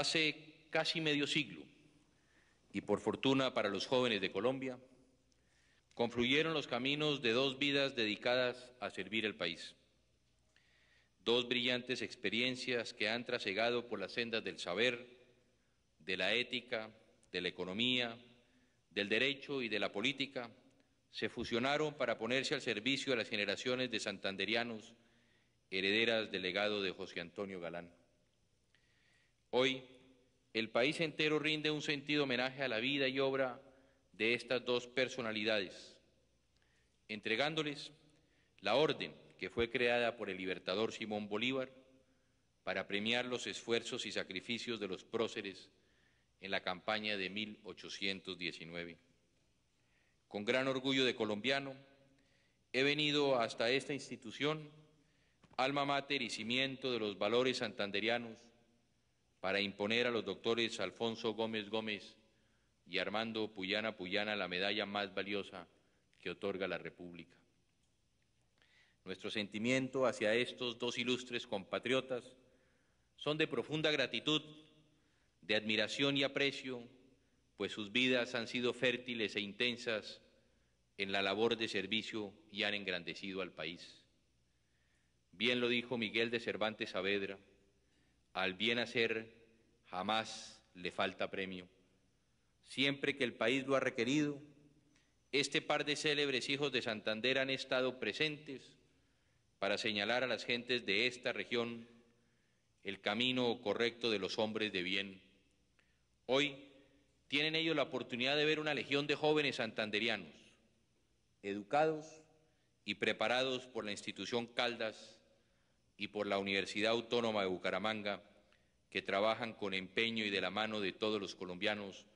Hace casi medio siglo, y por fortuna para los jóvenes de Colombia, confluyeron los caminos de dos vidas dedicadas a servir el país. Dos brillantes experiencias que han trasegado por las sendas del saber, de la ética, de la economía, del derecho y de la política, se fusionaron para ponerse al servicio de las generaciones de santanderianos, herederas del legado de José Antonio Galán. Hoy, el país entero rinde un sentido homenaje a la vida y obra de estas dos personalidades, entregándoles la orden que fue creada por el libertador Simón Bolívar para premiar los esfuerzos y sacrificios de los próceres en la campaña de 1819. Con gran orgullo de colombiano, he venido hasta esta institución, alma mater y cimiento de los valores santanderianos, para imponer a los doctores Alfonso Gómez Gómez y Armando Puyana Puyana la medalla más valiosa que otorga la República. Nuestro sentimiento hacia estos dos ilustres compatriotas son de profunda gratitud, de admiración y aprecio, pues sus vidas han sido fértiles e intensas en la labor de servicio y han engrandecido al país. Bien lo dijo Miguel de Cervantes Saavedra, al bien hacer jamás le falta premio. Siempre que el país lo ha requerido, este par de célebres hijos de Santander han estado presentes para señalar a las gentes de esta región el camino correcto de los hombres de bien. Hoy tienen ellos la oportunidad de ver una legión de jóvenes santanderianos, educados y preparados por la institución Caldas y por la Universidad Autónoma de Bucaramanga, que trabajan con empeño y de la mano de todos los colombianos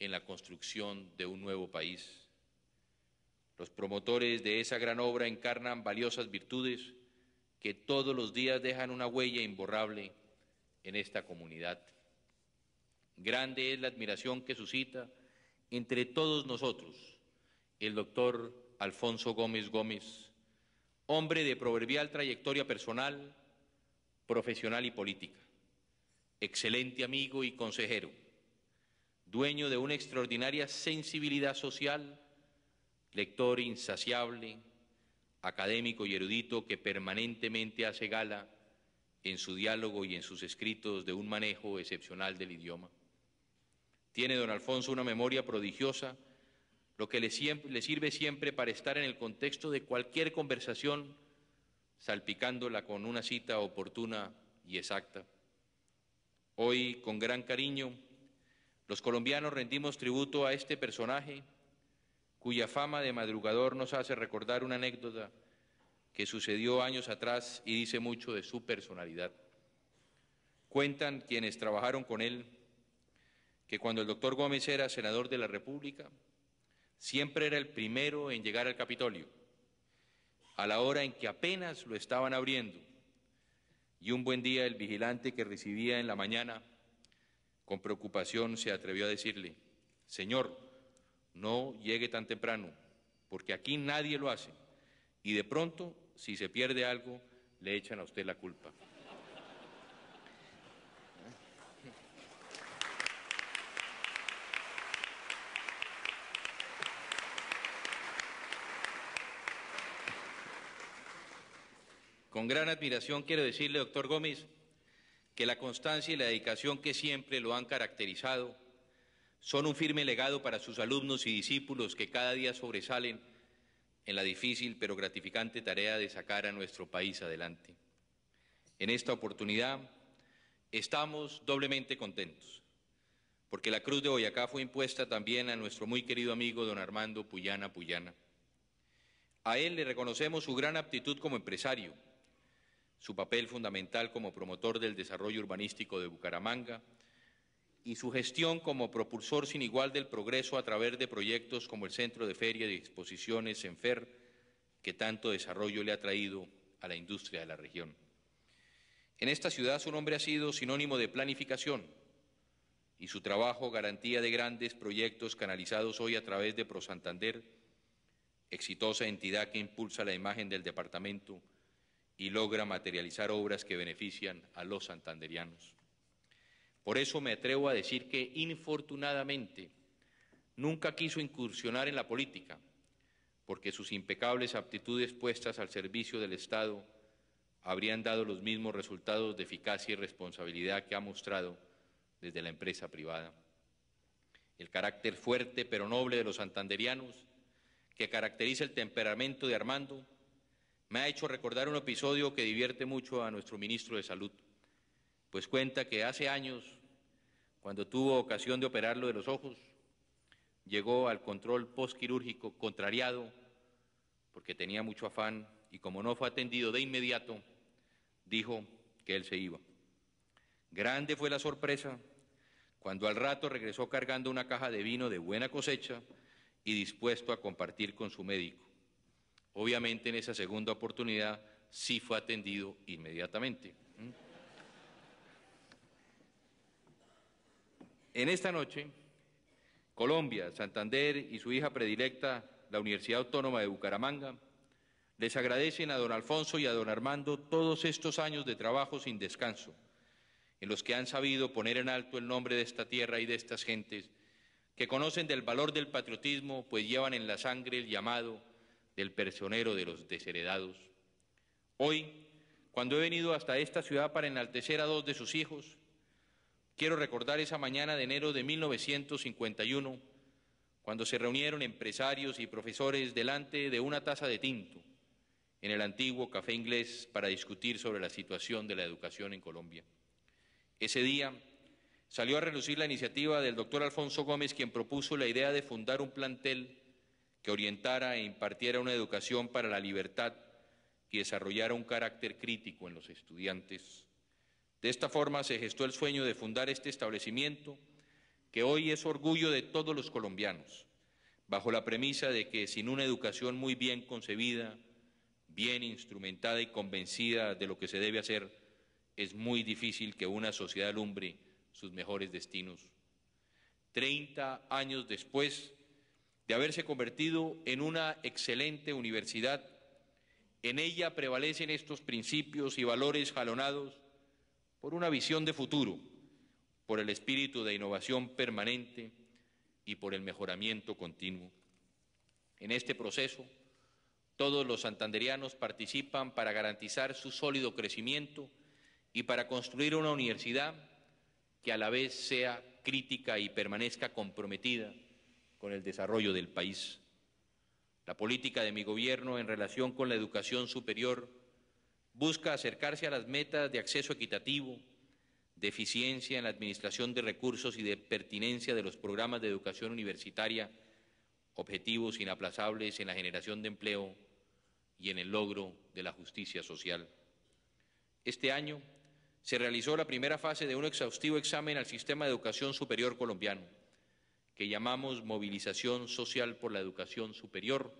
en la construcción de un nuevo país. Los promotores de esa gran obra encarnan valiosas virtudes que todos los días dejan una huella imborrable en esta comunidad. Grande es la admiración que suscita entre todos nosotros el doctor Alfonso Gómez Gómez, hombre de proverbial trayectoria personal, profesional y política, excelente amigo y consejero, dueño de una extraordinaria sensibilidad social, lector insaciable, académico y erudito que permanentemente hace gala en su diálogo y en sus escritos de un manejo excepcional del idioma. Tiene don Alfonso una memoria prodigiosa, lo que le, sirve siempre para estar en el contexto de cualquier conversación, salpicándola con una cita oportuna y exacta. Hoy, con gran cariño, los colombianos rendimos tributo a este personaje cuya fama de madrugador nos hace recordar una anécdota que sucedió años atrás y dice mucho de su personalidad. Cuentan quienes trabajaron con él que cuando el doctor Gómez era senador de la República, Siempre era el primero en llegar al Capitolio, a la hora en que apenas lo estaban abriendo. Y un buen día el vigilante que recibía en la mañana, con preocupación, se atrevió a decirle, Señor, no llegue tan temprano, porque aquí nadie lo hace. Y de pronto, si se pierde algo, le echan a usted la culpa. Con gran admiración quiero decirle, doctor Gómez, que la constancia y la dedicación que siempre lo han caracterizado son un firme legado para sus alumnos y discípulos que cada día sobresalen en la difícil pero gratificante tarea de sacar a nuestro país adelante. En esta oportunidad estamos doblemente contentos, porque la Cruz de Boyacá fue impuesta también a nuestro muy querido amigo don Armando Puyana Puyana. A él le reconocemos su gran aptitud como empresario, su papel fundamental como promotor del desarrollo urbanístico de Bucaramanga y su gestión como propulsor sin igual del progreso a través de proyectos como el Centro de Feria y Exposiciones en FER, que tanto desarrollo le ha traído a la industria de la región. En esta ciudad su nombre ha sido sinónimo de planificación y su trabajo garantía de grandes proyectos canalizados hoy a través de ProSantander, exitosa entidad que impulsa la imagen del departamento y logra materializar obras que benefician a los santanderianos. Por eso me atrevo a decir que, infortunadamente, nunca quiso incursionar en la política, porque sus impecables aptitudes puestas al servicio del Estado habrían dado los mismos resultados de eficacia y responsabilidad que ha mostrado desde la empresa privada. El carácter fuerte pero noble de los santanderianos, que caracteriza el temperamento de Armando, me ha hecho recordar un episodio que divierte mucho a nuestro ministro de Salud, pues cuenta que hace años, cuando tuvo ocasión de operarlo de los ojos, llegó al control postquirúrgico contrariado porque tenía mucho afán y como no fue atendido de inmediato, dijo que él se iba. Grande fue la sorpresa cuando al rato regresó cargando una caja de vino de buena cosecha y dispuesto a compartir con su médico. Obviamente en esa segunda oportunidad sí fue atendido inmediatamente. En esta noche, Colombia, Santander y su hija predilecta, la Universidad Autónoma de Bucaramanga, les agradecen a don Alfonso y a don Armando todos estos años de trabajo sin descanso, en los que han sabido poner en alto el nombre de esta tierra y de estas gentes, que conocen del valor del patriotismo, pues llevan en la sangre el llamado del personero de los desheredados. Hoy, cuando he venido hasta esta ciudad para enaltecer a dos de sus hijos, quiero recordar esa mañana de enero de 1951, cuando se reunieron empresarios y profesores delante de una taza de tinto en el antiguo café inglés para discutir sobre la situación de la educación en Colombia. Ese día salió a relucir la iniciativa del doctor Alfonso Gómez, quien propuso la idea de fundar un plantel que orientara e impartiera una educación para la libertad y desarrollara un carácter crítico en los estudiantes. De esta forma se gestó el sueño de fundar este establecimiento que hoy es orgullo de todos los colombianos, bajo la premisa de que sin una educación muy bien concebida, bien instrumentada y convencida de lo que se debe hacer, es muy difícil que una sociedad lumbre sus mejores destinos. Treinta años después, de haberse convertido en una excelente universidad. En ella prevalecen estos principios y valores jalonados por una visión de futuro, por el espíritu de innovación permanente y por el mejoramiento continuo. En este proceso, todos los santanderianos participan para garantizar su sólido crecimiento y para construir una universidad que a la vez sea crítica y permanezca comprometida con el desarrollo del país. La política de mi gobierno en relación con la educación superior busca acercarse a las metas de acceso equitativo, de eficiencia en la administración de recursos y de pertinencia de los programas de educación universitaria, objetivos inaplazables en la generación de empleo y en el logro de la justicia social. Este año se realizó la primera fase de un exhaustivo examen al sistema de educación superior colombiano llamamos Movilización Social por la Educación Superior,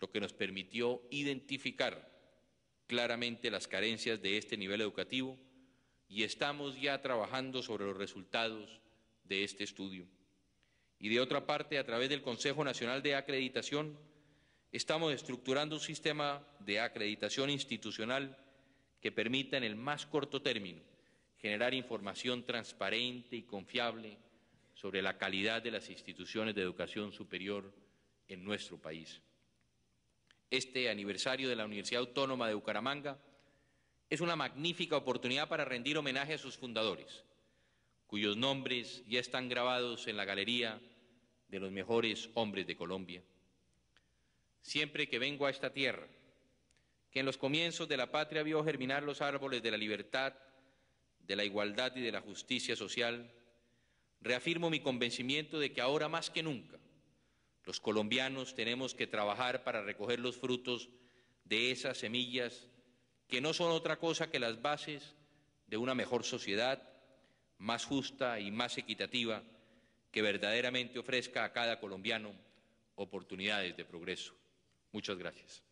lo que nos permitió identificar claramente las carencias de este nivel educativo y estamos ya trabajando sobre los resultados de este estudio. Y de otra parte, a través del Consejo Nacional de Acreditación, estamos estructurando un sistema de acreditación institucional que permita en el más corto término generar información transparente y confiable sobre la calidad de las instituciones de educación superior en nuestro país. Este aniversario de la Universidad Autónoma de Bucaramanga es una magnífica oportunidad para rendir homenaje a sus fundadores, cuyos nombres ya están grabados en la galería de los mejores hombres de Colombia. Siempre que vengo a esta tierra, que en los comienzos de la patria vio germinar los árboles de la libertad, de la igualdad y de la justicia social, reafirmo mi convencimiento de que ahora más que nunca los colombianos tenemos que trabajar para recoger los frutos de esas semillas que no son otra cosa que las bases de una mejor sociedad, más justa y más equitativa, que verdaderamente ofrezca a cada colombiano oportunidades de progreso. Muchas gracias.